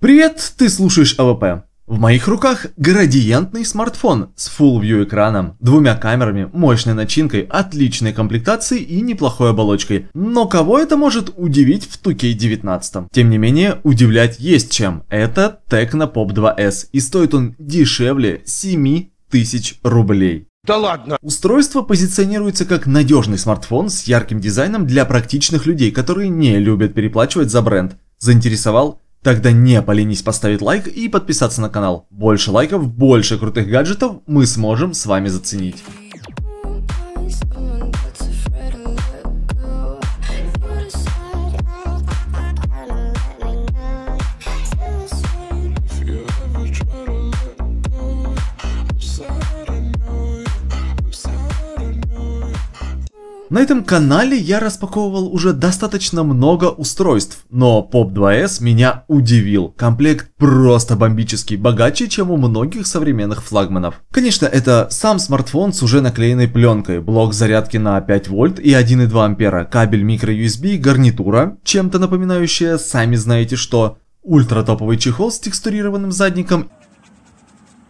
Привет, ты слушаешь АВП. В моих руках градиентный смартфон с Full View экраном, двумя камерами, мощной начинкой, отличной комплектацией и неплохой оболочкой. Но кого это может удивить в Туке 19? Тем не менее, удивлять есть чем. Это Tecno Pop 2S и стоит он дешевле 7 тысяч рублей. Да ладно! Устройство позиционируется как надежный смартфон с ярким дизайном для практичных людей, которые не любят переплачивать за бренд. Заинтересовал? Тогда не поленись поставить лайк и подписаться на канал. Больше лайков, больше крутых гаджетов мы сможем с вами заценить. На этом канале я распаковывал уже достаточно много устройств, но POP 2S меня удивил. Комплект просто бомбический, богаче, чем у многих современных флагманов. Конечно, это сам смартфон с уже наклеенной пленкой, блок зарядки на 5 вольт и 1,2 ампера, кабель microUSB, гарнитура, чем-то напоминающая, сами знаете что, ультратоповый чехол с текстурированным задником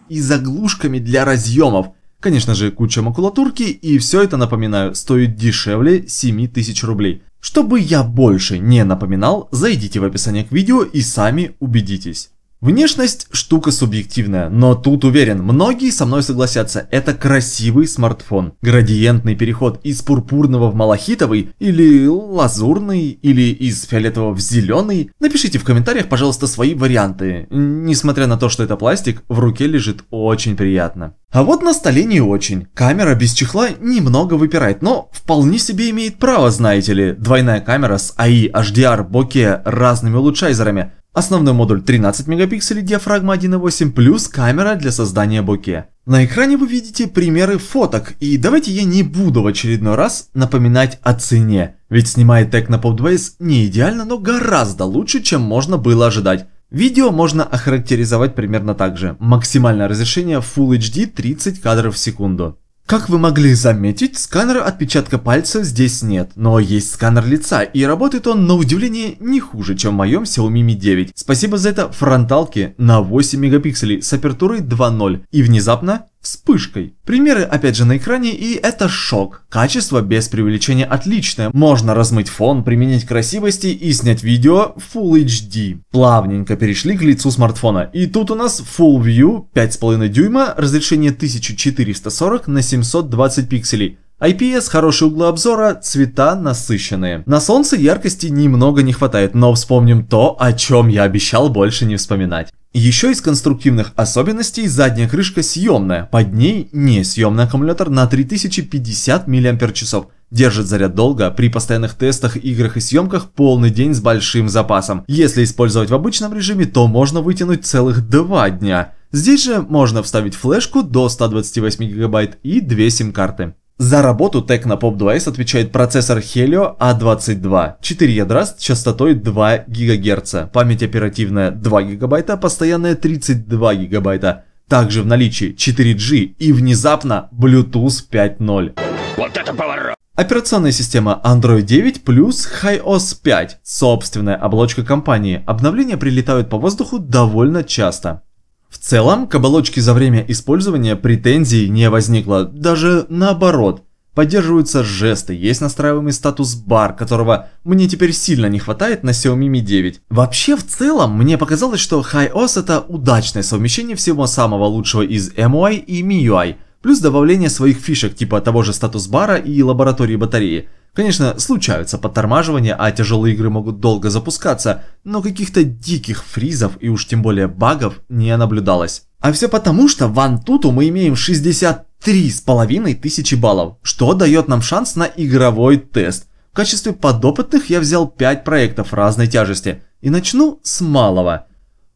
и заглушками для разъемов – Конечно же, куча макулатурки, и все это, напоминаю, стоит дешевле 7000 рублей. Чтобы я больше не напоминал, зайдите в описание к видео и сами убедитесь. Внешность штука субъективная, но тут уверен, многие со мной согласятся, это красивый смартфон. Градиентный переход из пурпурного в малахитовый, или лазурный, или из фиолетового в зеленый. Напишите в комментариях, пожалуйста, свои варианты. Несмотря на то, что это пластик, в руке лежит очень приятно. А вот на столе не очень. Камера без чехла немного выпирает, но вполне себе имеет право, знаете ли. Двойная камера с AI, HDR, боке, разными улучшайзерами – Основной модуль 13 мегапикселей, диафрагма 1.8 плюс камера для создания боке. На экране вы видите примеры фоток, и давайте я не буду в очередной раз напоминать о цене, ведь снимает Technopop 2 не идеально, но гораздо лучше, чем можно было ожидать. Видео можно охарактеризовать примерно так же. Максимальное разрешение Full HD 30 кадров в секунду. Как вы могли заметить, сканера отпечатка пальцев здесь нет, но есть сканер лица, и работает он, на удивление, не хуже, чем в моем Xiaomi Mi 9. Спасибо за это фронталки на 8 мегапикселей с апертурой 2.0. И внезапно вспышкой. Примеры опять же на экране, и это шок. Качество без преувеличения отличное, можно размыть фон, применить красивости и снять видео Full HD. Плавненько перешли к лицу смартфона, и тут у нас Full View 5,5 дюйма, разрешение 1440 на 720 пикселей. IPS хорошие углы обзора, цвета насыщенные. На солнце яркости немного не хватает, но вспомним то, о чем я обещал больше не вспоминать. Еще из конструктивных особенностей задняя крышка съемная, под ней не съемный аккумулятор на 3050 мАч. Держит заряд долго, при постоянных тестах, играх и съемках полный день с большим запасом. Если использовать в обычном режиме, то можно вытянуть целых 2 дня. Здесь же можно вставить флешку до 128 гигабайт и 2 сим-карты. За работу Tecno 2 s отвечает процессор Helio A22, 4 ядра с частотой 2 ГГц, память оперативная 2 ГБ, постоянная 32 ГБ. Также в наличии 4G и внезапно Bluetooth 5.0. Вот это поворот! Операционная система Android 9 плюс HiOS 5, собственная оболочка компании. Обновления прилетают по воздуху довольно часто. В целом, к оболочке за время использования претензий не возникло, даже наоборот. Поддерживаются жесты, есть настраиваемый статус бар, которого мне теперь сильно не хватает на Xiaomi Mi 9. Вообще, в целом, мне показалось, что HiOS это удачное совмещение всего самого лучшего из MUI и MIUI, плюс добавление своих фишек типа того же статус бара и лаборатории батареи – Конечно, случаются подтормаживания, а тяжелые игры могут долго запускаться, но каких-то диких фризов и уж тем более багов не наблюдалось. А все потому, что в Antutu мы имеем 63,5 тысячи баллов, что дает нам шанс на игровой тест. В качестве подопытных я взял 5 проектов разной тяжести и начну с малого.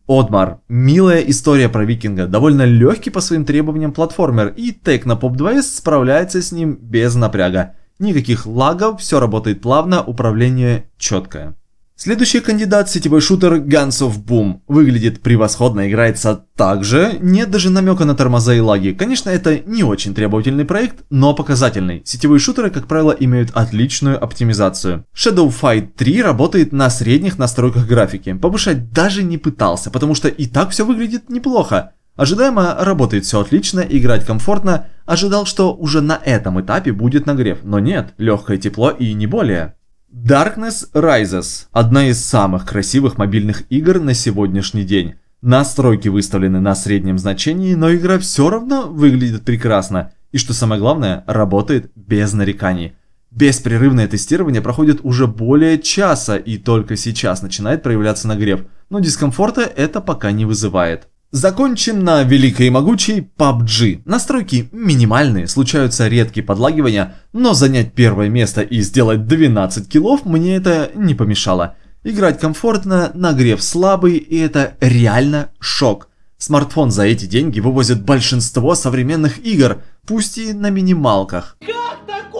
Одмар. Милая история про викинга, довольно легкий по своим требованиям платформер, и Тек на поп 2S справляется с ним без напряга. Никаких лагов, все работает плавно, управление четкое. Следующий кандидат – сетевой шутер Guns of Boom. Выглядит превосходно, играется также, нет даже намека на тормоза и лаги. Конечно, это не очень требовательный проект, но показательный. Сетевые шутеры, как правило, имеют отличную оптимизацию. Shadow Fight 3 работает на средних настройках графики. Повышать даже не пытался, потому что и так все выглядит неплохо. Ожидаемо работает все отлично, играть комфортно. Ожидал, что уже на этом этапе будет нагрев, но нет, легкое тепло и не более. Darkness Rises – одна из самых красивых мобильных игр на сегодняшний день. Настройки выставлены на среднем значении, но игра все равно выглядит прекрасно. И что самое главное, работает без нареканий. Беспрерывное тестирование проходит уже более часа и только сейчас начинает проявляться нагрев, но дискомфорта это пока не вызывает. Закончим на великой и могучей PUBG. Настройки минимальные, случаются редкие подлагивания, но занять первое место и сделать 12 киллов мне это не помешало. Играть комфортно, нагрев слабый и это реально шок. Смартфон за эти деньги вывозит большинство современных игр, пусть и на минималках. Как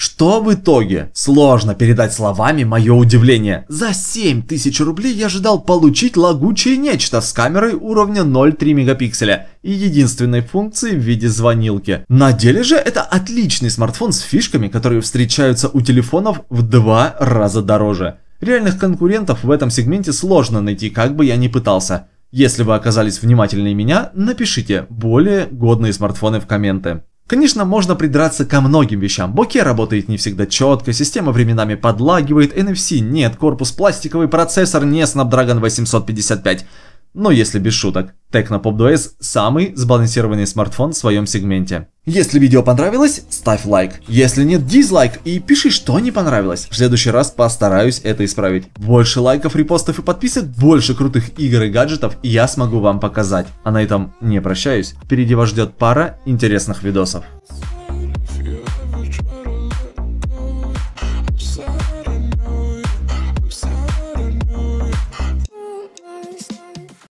что в итоге? Сложно передать словами мое удивление. За 7000 рублей я ожидал получить лагучее нечто с камерой уровня 0,3 мегапикселя и единственной функцией в виде звонилки. На деле же это отличный смартфон с фишками, которые встречаются у телефонов в два раза дороже. Реальных конкурентов в этом сегменте сложно найти, как бы я ни пытался. Если вы оказались внимательнее меня, напишите более годные смартфоны в комменты. Конечно, можно придраться ко многим вещам. Боке работает не всегда четко, система временами подлагивает, NFC нет, корпус пластиковый, процессор не Snapdragon 855. Но если без шуток, Tecno Pop 2S самый сбалансированный смартфон в своем сегменте. Если видео понравилось, ставь лайк. Если нет, дизлайк и пиши, что не понравилось. В следующий раз постараюсь это исправить. Больше лайков, репостов и подписок, больше крутых игр и гаджетов я смогу вам показать. А на этом не прощаюсь. Впереди вас ждет пара интересных видосов.